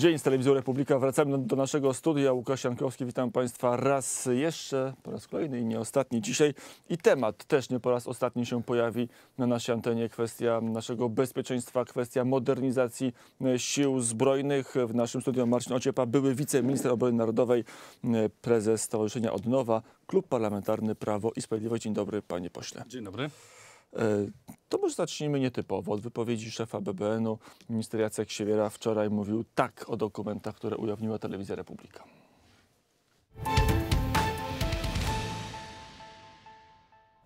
Dzień z Telewizji Republika. Wracamy do naszego studia. Łukasz Jankowski, witam Państwa raz jeszcze, po raz kolejny i nie ostatni dzisiaj. I temat też nie po raz ostatni się pojawi na naszej antenie. Kwestia naszego bezpieczeństwa, kwestia modernizacji e, sił zbrojnych. W naszym studiu Marcin Ociepa, były wiceminister obrony narodowej, e, prezes Stowarzyszenia Odnowa, Klub Parlamentarny Prawo i Sprawiedliwość. Dzień dobry, panie pośle. Dzień dobry. E, to może zacznijmy nietypowo. Od wypowiedzi szefa BBN-u minister Jacek Siewiera wczoraj mówił tak o dokumentach, które ujawniła Telewizja Republika.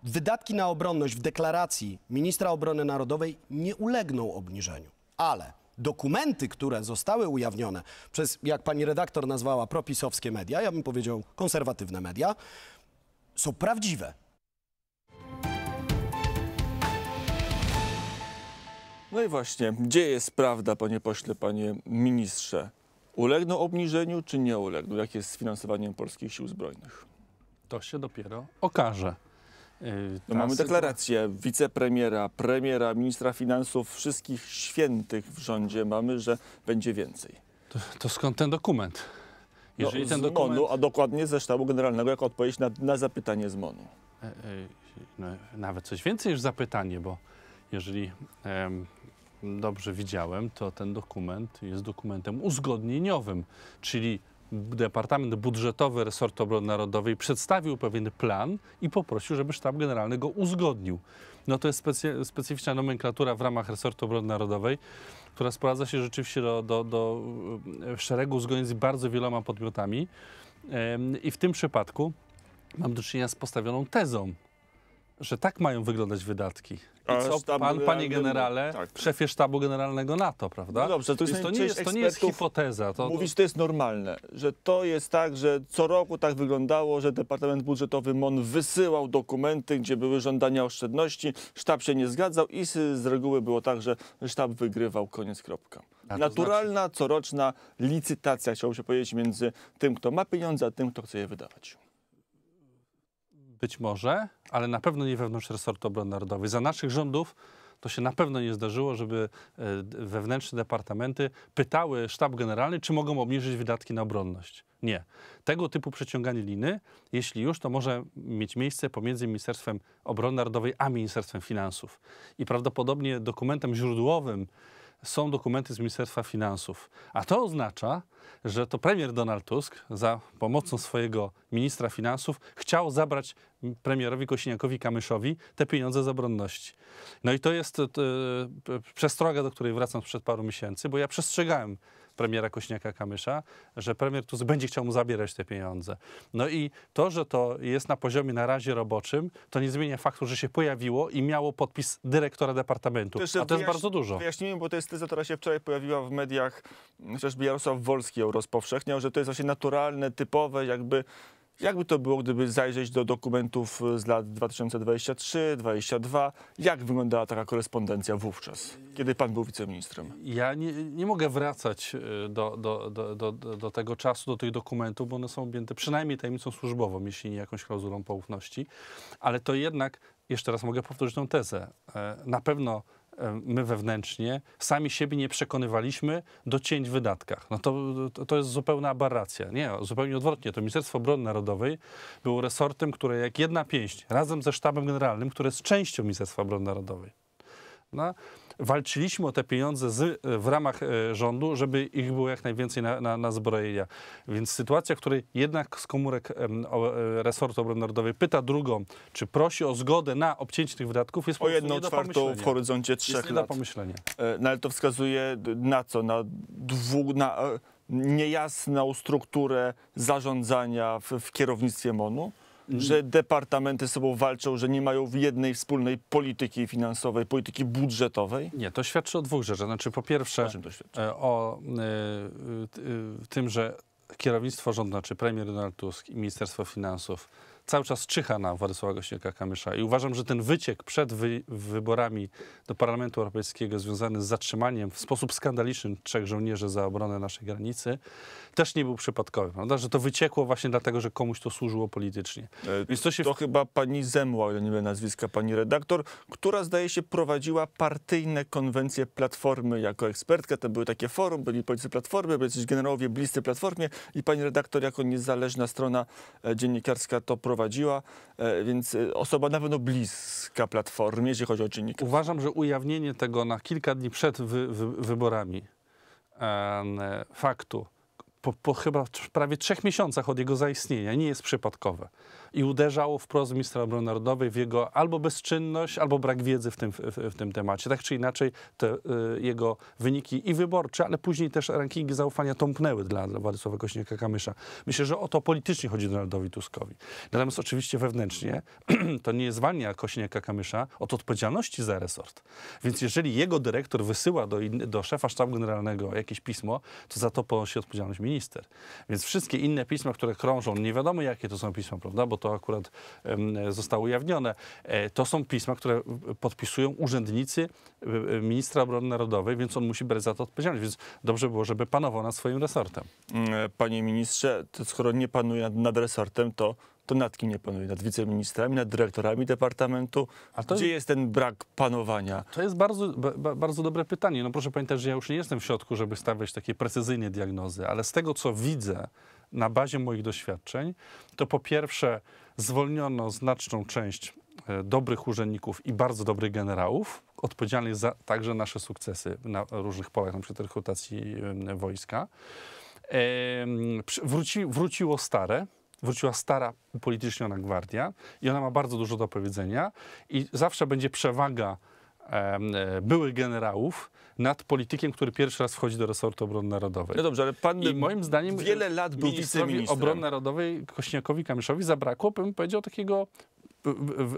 Wydatki na obronność w deklaracji ministra obrony narodowej nie ulegną obniżeniu, ale dokumenty, które zostały ujawnione przez, jak pani redaktor nazwała, propisowskie media, ja bym powiedział konserwatywne media, są prawdziwe. No i właśnie, gdzie jest prawda, panie pośle, panie ministrze? Ulegną obniżeniu czy nie ulegną? Jak jest z finansowaniem polskich sił zbrojnych? To się dopiero okaże. Y, no mamy deklarację wicepremiera, premiera, ministra finansów, wszystkich świętych w rządzie mamy, że będzie więcej. To, to skąd ten dokument? No, jeżeli no, ten dokument... MONU, a dokładnie ze sztabu generalnego, jako odpowiedź na, na zapytanie z MONU. E, e, no, nawet coś więcej niż zapytanie, bo jeżeli dobrze widziałem, to ten dokument jest dokumentem uzgodnieniowym, czyli Departament Budżetowy Resortu Obrony Narodowej przedstawił pewien plan i poprosił, żeby Sztab Generalny go uzgodnił. No to jest specy specyficzna nomenklatura w ramach Resortu Obrony Narodowej, która sprowadza się rzeczywiście do, do, do szeregu uzgodnień z bardzo wieloma podmiotami. I w tym przypadku mam do czynienia z postawioną tezą, że tak mają wyglądać wydatki. I co pan, panie generale, tak. szefie sztabu generalnego NATO, prawda? No dobrze, to, jest to, nie jest, to nie jest hipoteza. To, mówić, to jest normalne, że to jest tak, że co roku tak wyglądało, że Departament Budżetowy MON wysyłał dokumenty, gdzie były żądania oszczędności, sztab się nie zgadzał i z reguły było tak, że sztab wygrywał, koniec kropka. Naturalna, znaczy? coroczna licytacja, chciałbym się powiedzieć, między tym, kto ma pieniądze, a tym, kto chce je wydawać. Być może, ale na pewno nie wewnątrz resortu obrony narodowej. Za naszych rządów to się na pewno nie zdarzyło, żeby e, wewnętrzne departamenty pytały sztab generalny, czy mogą obniżyć wydatki na obronność. Nie. Tego typu przeciąganie liny, jeśli już, to może mieć miejsce pomiędzy Ministerstwem Obrony Narodowej a Ministerstwem Finansów. I prawdopodobnie dokumentem źródłowym są dokumenty z Ministerstwa Finansów. A to oznacza, że to premier Donald Tusk za pomocą swojego ministra finansów chciał zabrać premierowi Kosiniakowi Kamyszowi te pieniądze z obronności. No i to jest y, przestroga, do której wracam sprzed paru miesięcy, bo ja przestrzegałem premiera Kośniaka Kamysza, że premier Tusk będzie chciał mu zabierać te pieniądze. No i to, że to jest na poziomie na razie roboczym, to nie zmienia faktu, że się pojawiło i miało podpis dyrektora departamentu. A to jest bardzo dużo. Wyjaśnijmy, bo to jest teza, która się wczoraj pojawiła w mediach, chociażby Jarosław Wolski Polski ją rozpowszechniał, że to jest właśnie naturalne, typowe, jakby jakby to było, gdyby zajrzeć do dokumentów z lat 2023-2022? Jak wyglądała taka korespondencja wówczas, kiedy pan był wiceministrem? Ja nie, nie mogę wracać e, do, do, do, do, tego czasu, do tych dokumentów, bo one są objęte przynajmniej tajemnicą służbową, jeśli nie jakąś klauzulą poufności. Ale to jednak, jeszcze raz mogę powtórzyć tę tezę, e, na pewno E, my wewnętrznie sami siebie nie przekonywaliśmy do cięć w wydatkach. No to, to jest zupełna aberracja. Nie, zupełnie odwrotnie. To Ministerstwo Obrony Narodowej było resortem, które jak jedna pięść, razem ze Sztabem Generalnym, które jest częścią Ministerstwa Obrony Narodowej. No, walczyliśmy o te pieniądze z, e, w ramach e, rządu, żeby ich było jak najwięcej na, na, na zbrojenia. Więc sytuacja, w której jednak z komórek e, resortu obrony narodowej pyta drugą, czy prosi o zgodę na obcięcie tych wydatków, jest po prostu jedną czwartą w horyzoncie trzech jest nie lat. Do pomyślenia. No ale to wskazuje na co? Na dwóch, na niejasną strukturę zarządzania w, w kierownictwie MONU? że departamenty z sobą walczą, że nie mają jednej wspólnej polityki finansowej, polityki budżetowej? Nie, to świadczy o dwóch rzeczach. Znaczy, po pierwsze, o, e, o y, y, tym, że kierownictwo rządu, czy znaczy premier Donald Tusk i Ministerstwo Finansów cały czas czyha na Władysława Gośniaka-Kamysza i uważam, że ten wyciek przed wy wyborami do Parlamentu Europejskiego związany z zatrzymaniem w sposób skandaliczny trzech żołnierzy za obronę naszej granicy też nie był przypadkowy. Prawda? Że to wyciekło właśnie dlatego, że komuś to służyło politycznie. E, Więc to, się... to chyba pani Zemła, ja nie wiem nazwiska, pani redaktor, która zdaje się prowadziła partyjne konwencje Platformy jako ekspertka. To były takie forum, byli politycy Platformy, byli generałowie bliscy Platformie i pani redaktor jako niezależna strona e, dziennikarska to prowadziła prowadziła, e, więc e, osoba na pewno bliska Platformie, jeśli chodzi o czynniki. Uważam, że ujawnienie tego na kilka dni przed wy, wy, wyborami e, faktu, po, po chyba prawie trzech miesiącach od jego zaistnienia nie jest przypadkowe. I uderzało wprost ministra obrony narodowej w jego albo bezczynność, albo brak wiedzy w tym, w, w tym temacie. Tak czy inaczej te y, jego wyniki i wyborcze, ale później też rankingi zaufania tąpnęły dla, dla Władysława Kośniaka-Kamysza. Myślę, że o to politycznie chodzi Donaldowi Tuskowi. Natomiast oczywiście wewnętrznie to nie zwalnia Kośniaka-Kamysza od odpowiedzialności za resort. Więc jeżeli jego dyrektor wysyła do, do szefa sztabu generalnego jakieś pismo, to za to ponosi odpowiedzialność ministra minister. Więc wszystkie inne pisma, które krążą, nie wiadomo jakie to są pisma, prawda, bo to akurat zostało ujawnione, e, to są pisma, które podpisują urzędnicy e, e, ministra obrony narodowej, więc on musi brać za to odpowiedzialność. Więc dobrze było, żeby panował nad swoim resortem. Mm, panie ministrze, skoro nie panuje nad resortem, to to nad kim nie panuje? Nad wiceministrami, nad dyrektorami departamentu? A to Gdzie jest, jest ten brak panowania? To jest bardzo, ba, bardzo dobre pytanie. No proszę pamiętać, że ja już nie jestem w środku, żeby stawiać takie precyzyjne diagnozy, ale z tego, co widzę na bazie moich doświadczeń, to po pierwsze zwolniono znaczną część e, dobrych urzędników i bardzo dobrych generałów, odpowiedzialnych za także nasze sukcesy na różnych polach, na przykład rekrutacji wojska. Wróci, wróciło stare, wróciła stara, upolityczniona gwardia i ona ma bardzo dużo do powiedzenia i zawsze będzie przewaga e, byłych generałów nad politykiem, który pierwszy raz wchodzi do resortu obrony narodowej. No dobrze, ale pan I moim zdaniem wiele lat był wiceministrem obrony narodowej Kośniakowi Kamyszowi zabrakło, bym powiedział, takiego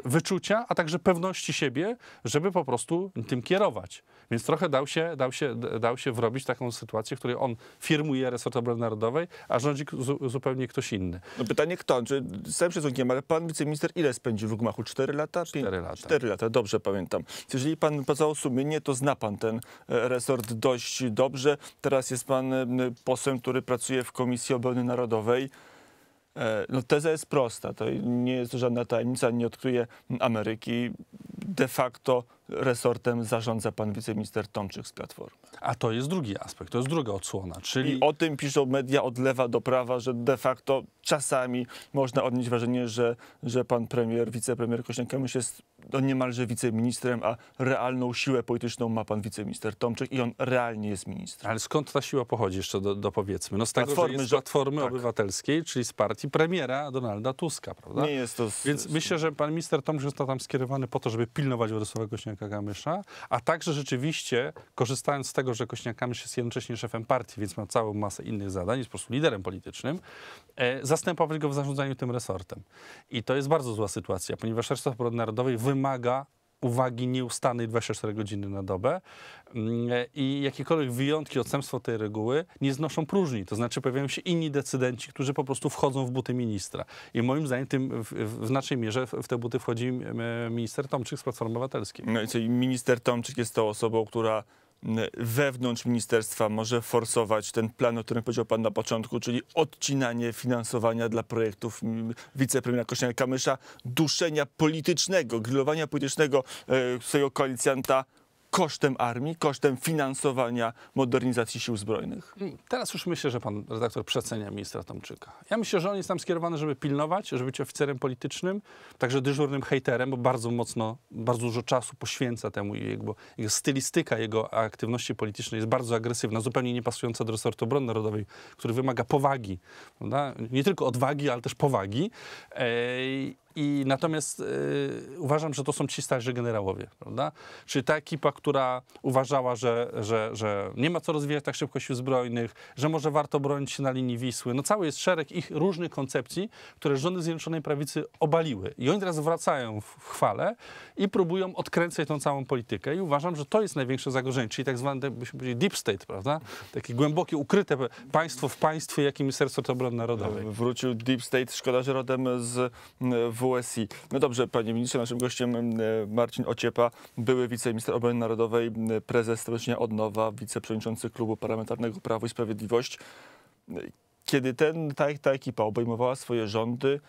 wyczucia, a także pewności siebie, żeby po prostu tym kierować. Więc trochę dał się, dał się, dał się wrobić taką sytuację, w której on firmuje resort obrony narodowej, a rządzi zupełnie ktoś inny. No pytanie kto? Czy, z całym szacunkiem, ale pan wiceminister ile spędził w gmachu? Cztery lata? Cztery lata. Cztery lata, dobrze pamiętam. Jeżeli pan poza sumienie, to zna pan ten e, resort dość dobrze. Teraz jest pan e, posłem, który pracuje w Komisji Obrony Narodowej. E, no, teza jest prosta, to nie jest żadna tajemnica, nie odkryje Ameryki. De facto resortem zarządza pan wiceminister Tomczyk z Platformy. A to jest drugi aspekt, to jest druga odsłona, czyli... I o tym piszą media od lewa do prawa, że de facto czasami można odnieść wrażenie, że, że pan premier, wicepremier kośniak jest no niemalże wiceministrem, a realną siłę polityczną ma pan wiceminister Tomczyk i on realnie jest ministrem. Ale skąd ta siła pochodzi jeszcze do, powiedzmy. No z tego, Platformy, że jest Platformy tak. Obywatelskiej, czyli z partii premiera Donalda Tuska, prawda? Nie jest to... Z, Więc myślę, że pan minister Tomczyk został tam skierowany po to, żeby pilnować Władysława Kośniaka-Kamysza, a także rzeczywiście korzystając z tego, że Kośniak-Kamysz jest jednocześnie szefem partii, więc ma całą masę innych zadań, jest po prostu liderem politycznym, e, go w zarządzaniu tym resortem. I to jest bardzo zła sytuacja, ponieważ resort Narodowej wymaga wymaga uwagi nieustannej 24 godziny na dobę mm, i jakiekolwiek wyjątki, odstępstwo tej reguły nie znoszą próżni, to znaczy pojawiają się inni decydenci, którzy po prostu wchodzą w buty ministra. I moim zdaniem tym w, w znacznej mierze w te buty wchodzi e, minister Tomczyk z Platformy Obywatelskiej. No i co, minister Tomczyk jest tą osobą, która wewnątrz ministerstwa może forsować ten plan, o którym powiedział Pan na początku, czyli odcinanie finansowania dla projektów mm, wicepremiera Kośniaka-Kamysza, duszenia politycznego, grillowania politycznego e, swojego koalicjanta kosztem armii, kosztem finansowania modernizacji sił zbrojnych? Mm, teraz już myślę, że pan redaktor przecenia ministra Tomczyka. Ja myślę, że on jest tam skierowany, żeby pilnować, żeby być oficerem politycznym, także dyżurnym hejterem, bo bardzo mocno, bardzo dużo czasu poświęca temu i jego, jego stylistyka, jego aktywności politycznej jest bardzo agresywna, zupełnie niepasująca do resortu obrony narodowej, który wymaga powagi, prawda? nie tylko odwagi, ale też powagi. Ej, i natomiast y, uważam, że to są ci starzy generałowie, prawda? Czyli ta ekipa, która uważała, że, że, że nie ma co rozwijać tak szybko sił zbrojnych, że może warto bronić się na linii Wisły. No cały jest szereg ich różnych koncepcji, które rządy Zjednoczonej Prawicy obaliły. I oni teraz wracają w chwale i próbują odkręcać tą całą politykę. I uważam, że to jest największe zagrożenie, czyli tak zwany, byśmy powiedzieli, deep state, prawda? Takie głębokie, ukryte państwo w państwie, jakim jest Serce Obrony Narodowej. Wrócił deep state, szkoda, że rodem z w WSI. No dobrze, panie ministrze, naszym gościem e, Marcin Ociepa, były wiceminister obrony narodowej, e, prezes Stowarzyszenia Odnowa, wiceprzewodniczący Klubu Parlamentarnego Prawo i Sprawiedliwość. No kiedy ten, ta, ta ekipa obejmowała swoje rządy,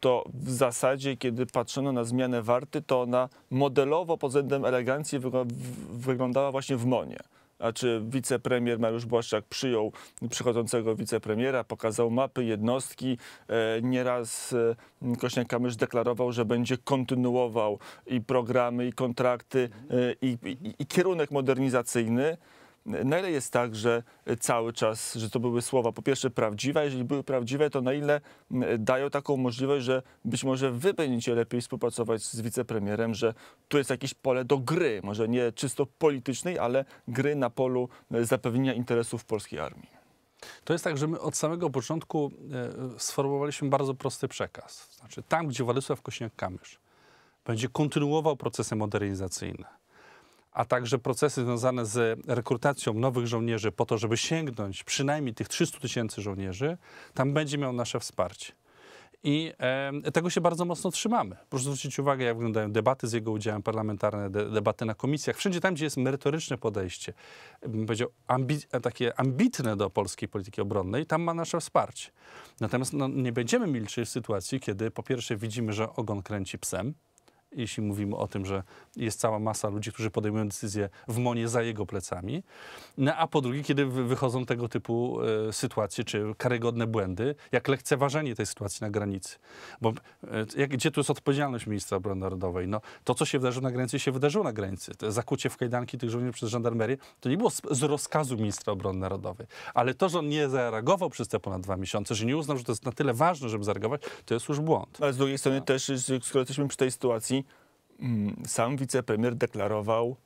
to w zasadzie, kiedy patrzono na zmianę warty, to ona modelowo pod względem elegancji wyglądała właśnie w Monie a czy wicepremier Mariusz Błaszczak przyjął przychodzącego wicepremiera, pokazał mapy, jednostki. E, nieraz e, Kośniak-Kamysz deklarował, że będzie kontynuował i programy, i kontrakty, e, i, i, i kierunek modernizacyjny na ile jest tak, że e, cały czas, że to były słowa po pierwsze prawdziwe, jeżeli były prawdziwe, to na ile dają taką możliwość, że być może wy będziecie lepiej współpracować z wicepremierem, że tu jest jakieś pole do gry, może nie czysto politycznej, ale gry na polu e, zapewnienia interesów polskiej armii. To jest tak, że my od samego początku e, sformułowaliśmy bardzo prosty przekaz. Znaczy, tam, gdzie Władysław Kośniak-Kamysz będzie kontynuował procesy modernizacyjne, a także procesy związane z rekrutacją nowych żołnierzy po to, żeby sięgnąć przynajmniej tych 300 tysięcy żołnierzy, tam będzie miał nasze wsparcie. I e, tego się bardzo mocno trzymamy. Proszę zwrócić uwagę, jak wyglądają debaty z jego udziałem parlamentarne, de, debaty na komisjach. Wszędzie tam, gdzie jest merytoryczne podejście, bym powiedział, ambi takie ambitne do polskiej polityki obronnej, tam ma nasze wsparcie. Natomiast no, nie będziemy milczyć w sytuacji, kiedy po pierwsze widzimy, że ogon kręci psem, jeśli mówimy o tym, że jest cała masa ludzi, którzy podejmują decyzje w MONie za jego plecami, no, a po drugie, kiedy wychodzą tego typu e, sytuacje, czy karygodne błędy, jak lekceważenie tej sytuacji na granicy. Bo e, gdzie tu jest odpowiedzialność ministra obrony narodowej? No, to, co się wydarzyło na granicy, się wydarzyło na granicy. Te zakucie w kajdanki tych żołnierzy przez żandarmerię, to nie było z, z rozkazu ministra obrony narodowej. Ale to, że on nie zareagował przez te ponad dwa miesiące, że nie uznał, że to jest na tyle ważne, żeby zareagować, to jest już błąd. Ale z drugiej strony no. też, skoro jesteśmy przy tej sytuacji, Mm, sam wicepremier deklarował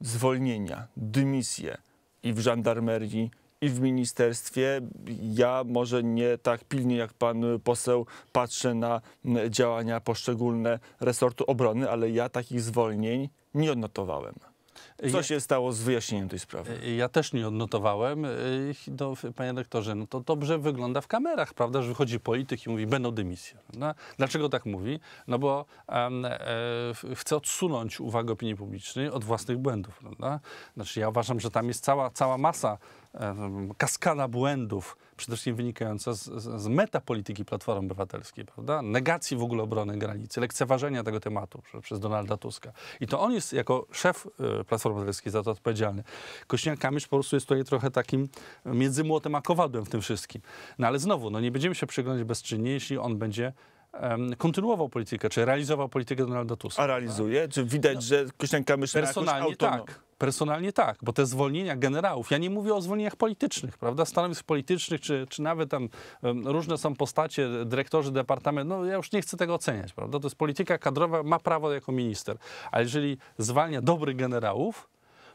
zwolnienia, dymisję i w żandarmerii, i w ministerstwie. Ja może nie tak pilnie jak pan poseł patrzę na mm, działania poszczególne resortu obrony, ale ja takich zwolnień nie odnotowałem. Co się stało z wyjaśnieniem tej sprawy? Y, y, ja też nie odnotowałem. Y, do, panie doktorze, no to dobrze wygląda w kamerach, prawda, że wychodzi polityk i mówi, będą dymisje. No, dlaczego tak mówi? No bo um, e, chce odsunąć uwagę opinii publicznej od własnych błędów. Prawda? Znaczy ja uważam, że tam jest cała, cała masa kaskada błędów, przede wszystkim wynikająca z, z, metapolityki Platformy Obywatelskiej, prawda? negacji w ogóle obrony granicy, lekceważenia tego tematu przez, przez Donalda Tuska. I to on jest jako szef y, Platformy Obywatelskiej za to odpowiedzialny. Kośniak-Kamysz po prostu jest tutaj trochę takim między młotem a kowadłem w tym wszystkim. No ale znowu, no nie będziemy się przyglądać bezczynnie, jeśli on będzie kontynuował politykę, czy realizował politykę Donalda Tuska. A realizuje? Tak. Czy widać, no, że Kośniak-Kamysz ma jakąś autonomię? tak. Personalnie tak, bo te zwolnienia generałów, ja nie mówię o zwolnieniach politycznych, prawda, stanowisk politycznych, czy, czy nawet tam um, różne są postacie, dyrektorzy departamentu, no ja już nie chcę tego oceniać, prawda, to jest polityka kadrowa, ma prawo jako minister, ale jeżeli zwalnia dobrych generałów,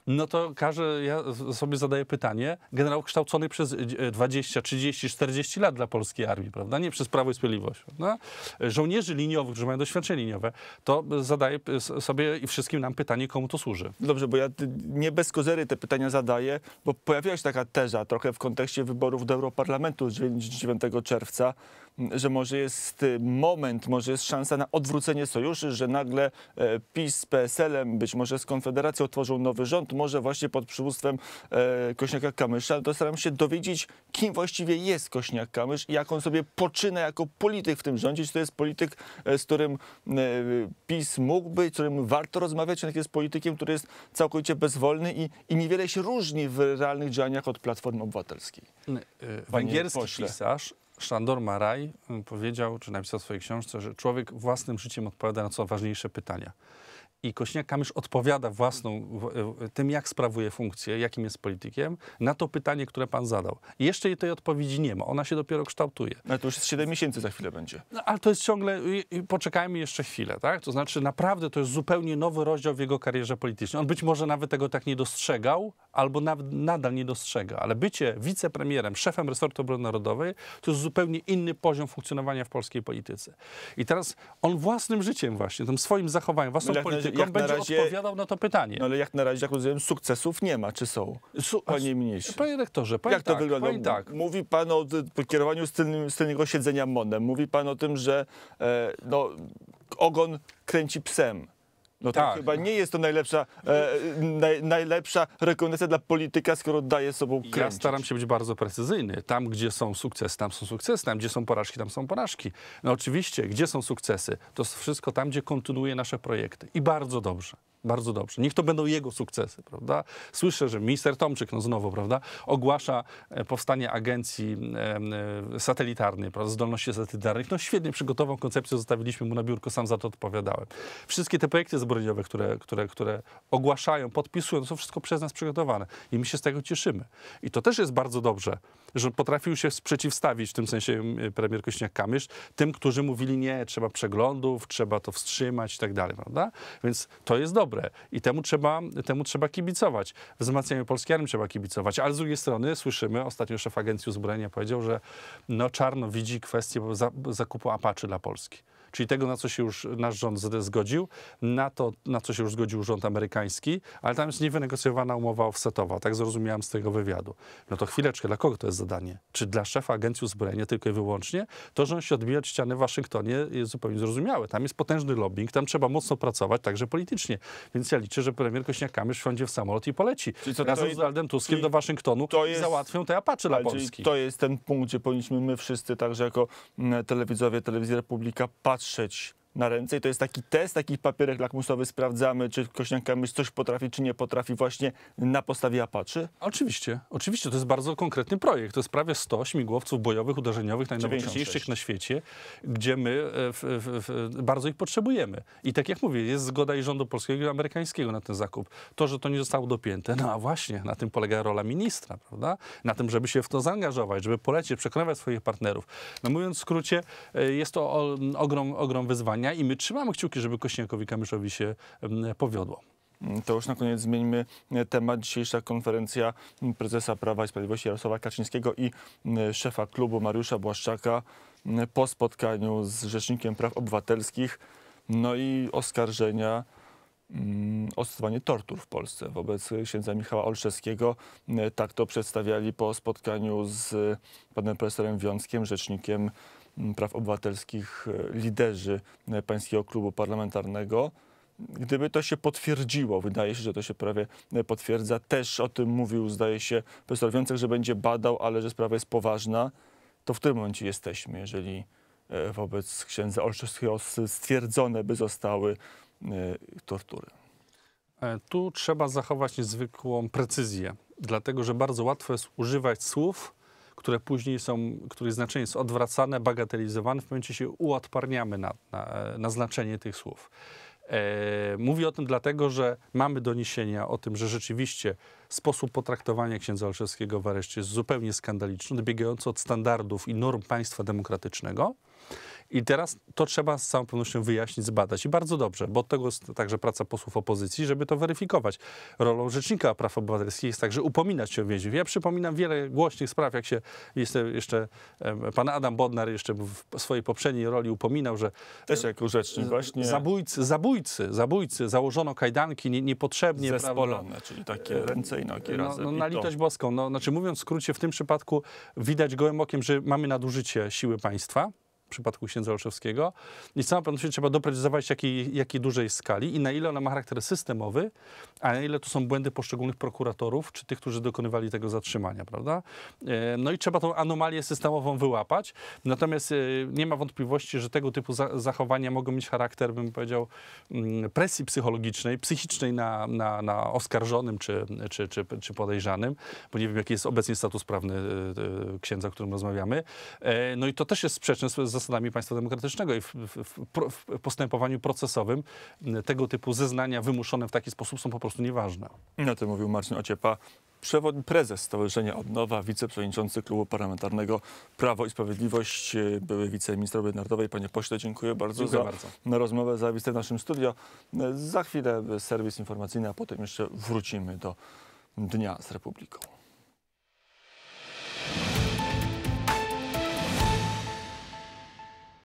no to każe, ja sobie zadaję pytanie, generał kształcony przez 20, 30, 40 lat dla polskiej armii, prawda? Nie przez Prawo i Sprawiedliwość, prawda? E, żołnierzy liniowych, którzy mają doświadczenie liniowe, to zadaję sobie i wszystkim nam pytanie, komu to służy. Dobrze, bo ja nie bez kozery te pytania zadaję, bo pojawiła się taka teza trochę w kontekście wyborów do Europarlamentu z 9 czerwca, że może jest y, moment, może jest szansa na odwrócenie sojuszy, że nagle e, PiS z PSL-em, być może z Konfederacją tworzą nowy rząd, może właśnie pod przywództwem e, Kośniaka-Kamysza staram się dowiedzieć, kim właściwie jest Kośniak-Kamysz i jak on sobie poczyna jako polityk w tym rządzie. Czy to jest polityk, e, z którym e, PiS mógłby, z którym warto rozmawiać, czy jest politykiem, który jest całkowicie bezwolny i, i niewiele się różni w realnych działaniach od Platformy Obywatelskiej. E, węgierski pisarz Szandor Maraj mm, powiedział, czy napisał w swojej książce, że człowiek własnym życiem odpowiada na co ważniejsze pytania. I Kośniak-Kamysz odpowiada własną, tym jak sprawuje funkcję, jakim jest politykiem, na to pytanie, które pan zadał. jeszcze tej odpowiedzi nie ma, ona się dopiero kształtuje. No to już jest 7 miesięcy za chwilę będzie. No, ale to jest ciągle, poczekajmy jeszcze chwilę, tak? To znaczy naprawdę to jest zupełnie nowy rozdział w jego karierze politycznej. On być może nawet tego tak nie dostrzegał, albo nadal nie dostrzega, ale bycie wicepremierem, szefem resortu obrony narodowej, to jest zupełnie inny poziom funkcjonowania w polskiej polityce. I teraz on własnym życiem właśnie, tym swoim zachowaniem, własną polityką, no, jak będzie razie, odpowiadał na to pytanie. No ale jak na razie, jak rozumiem, sukcesów nie ma, czy są? Su panie ministrze. Panie rektorze, panie jak tak, to wygląda? Tak. Mówi pan o kierowaniu stylnego siedzenia monem, mówi pan o tym, że e, no, ogon kręci psem. No tak. tak. Chyba nie jest to najlepsza, e, naj, najlepsza rekomendacja dla polityka, skoro daje sobą kręcić. Ja staram się być bardzo precyzyjny. Tam, gdzie są sukcesy, tam są sukcesy. Tam, gdzie są porażki, tam są porażki. No oczywiście, gdzie są sukcesy? To wszystko tam, gdzie kontynuuje nasze projekty. I bardzo dobrze. Bardzo dobrze. Niech to będą jego sukcesy, prawda? Słyszę, że minister Tomczyk, no znowu, prawda, ogłasza e, powstanie agencji e, satelitarnej, prawda, zdolności satelitarnych. No świetnie przygotował koncepcję, zostawiliśmy mu na biurko, sam za to odpowiadałem. Wszystkie te projekty zbrojeniowe, które, które, które ogłaszają, podpisują, to są wszystko przez nas przygotowane i my się z tego cieszymy. I to też jest bardzo dobrze, że potrafił się sprzeciwstawić, w tym sensie premier Kośniak-Kamysz, tym, którzy mówili nie, trzeba przeglądów, trzeba to wstrzymać i tak dalej, prawda? Więc to jest dobre dobre i temu trzeba, temu trzeba kibicować. Wzmacnianiu polskiej armii trzeba kibicować, ale z drugiej strony słyszymy, ostatnio szef Agencji Uzbrojenia powiedział, że no, Czarno widzi kwestię zakupu apaczy dla Polski czyli tego, na co się już nasz rząd zgodził, na to, na co się już zgodził rząd amerykański, ale tam jest niewynegocjowana umowa offsetowa, tak zrozumiałem z tego wywiadu. No to chwileczkę, dla kogo to jest zadanie? Czy dla szefa Agencji Uzbrojenia tylko i wyłącznie? To, że on się odbija od ściany w Waszyngtonie jest zupełnie zrozumiałe. Tam jest potężny lobbying, tam trzeba mocno pracować, także politycznie. Więc ja liczę, że premier Kośniak-Kamysz wsiądzie w samolot i poleci. Czyli co, Razem to, z Donaldem Tuskiem do Waszyngtonu to jest, załatwią te apacze dla Polski. To jest ten punkt, gdzie powinniśmy my wszyscy, także jako mm, telewidzowie Telewizji Republika, patrzeć patrzeć na ręce. I to jest taki test, taki papierek lakmusowy. Sprawdzamy, czy kośnianka myśl coś potrafi, czy nie potrafi właśnie na podstawie Apache. Oczywiście, oczywiście. To jest bardzo konkretny projekt. To jest prawie 100 śmigłowców bojowych, uderzeniowych, najnowocześniejszych na świecie, gdzie my e, w, w, w, bardzo ich potrzebujemy. I tak jak mówię, jest zgoda i rządu polskiego i amerykańskiego na ten zakup. To, że to nie zostało dopięte, no a właśnie, na tym polega rola ministra, prawda? Na tym, żeby się w to zaangażować, żeby polecieć, przekonywać swoich partnerów. No mówiąc w skrócie, e, jest to ogrom, ogrom wyzwania i my trzymamy kciuki, żeby Kośniakowi Kamyszowi się powiodło. Mm, to już na koniec zmieńmy e, temat. Dzisiejsza konferencja prezesa Prawa i Sprawiedliwości Jarosława Kaczyńskiego i szefa klubu Mariusza Błaszczaka po spotkaniu z Rzecznikiem Praw Obywatelskich. No i oskarżenia o stosowanie tortur w Polsce wobec księdza Michała Olszewskiego. E, tak to przedstawiali po spotkaniu z panem profesorem Wiązkiem, rzecznikiem Praw Obywatelskich, e, liderzy e, Pańskiego Klubu Parlamentarnego. Gdyby to się potwierdziło, wydaje się, że to się prawie e, potwierdza, też o tym mówił, zdaje się, profesor Wiącek, że będzie badał, ale że sprawa jest poważna, to w którym momencie jesteśmy, jeżeli wobec księdza Olszewskiego stwierdzone by zostały tortury? Tu trzeba zachować niezwykłą precyzję, dlatego że bardzo łatwo jest używać słów, które później są, których znaczenie jest odwracane, bagatelizowane, w momencie się uodparniamy na, na, na znaczenie tych słów. E, mówię o tym dlatego, że mamy doniesienia o tym, że rzeczywiście sposób potraktowania księdza Olszewskiego w areszcie jest zupełnie skandaliczny, dobiegający od standardów i norm państwa demokratycznego. I teraz to trzeba z całą pewnością wyjaśnić, zbadać. I bardzo dobrze, bo od tego jest także praca posłów opozycji, żeby to weryfikować. Rolą Rzecznika Praw Obywatelskich jest także upominać się o więźniów. Ja przypominam wiele głośnych spraw, jak się jeszcze pan Adam Bodnar jeszcze w swojej poprzedniej roli upominał, że też jako rzecznik właśnie zabójcy, zabójcy, zabójcy założono kajdanki niepotrzebnie. Zespolone, prawda? czyli takie e, ręce i nogi no, razem. No, na litość boską, no, znaczy mówiąc w skrócie, w tym przypadku widać gołym okiem, że mamy nadużycie siły państwa w przypadku księdza Olszewskiego. I z całą pewnością trzeba doprecyzować, jakiej, jakiej dużej skali i na ile ona ma charakter systemowy, a na ile to są błędy poszczególnych prokuratorów, czy tych, którzy dokonywali tego zatrzymania, prawda? E, no i trzeba tą anomalię systemową wyłapać. Natomiast e, nie ma wątpliwości, że tego typu zachowania mogą mieć charakter, bym powiedział, mm, presji psychologicznej, psychicznej na, na, na oskarżonym czy, czy, czy, czy podejrzanym, bo nie wiem, jaki jest obecnie status prawny e, księdza, o którym rozmawiamy. No i to też jest sprzeczne z zasadami państwa demokratycznego i w, w, w, postępowaniu procesowym tego typu zeznania wymuszone w taki sposób są po prostu nieważne. No to mówił Marcin Ociepa, przewod, prezes Stowarzyszenia Odnowa, wiceprzewodniczący Klubu Parlamentarnego Prawo i Sprawiedliwość, e, były wiceminister Narodowej. Panie pośle, dziękuję bardzo dziękuję za bardzo. rozmowę, za wizytę w naszym studio. E, za chwilę serwis informacyjny, a potem jeszcze wrócimy do Dnia z Republiką.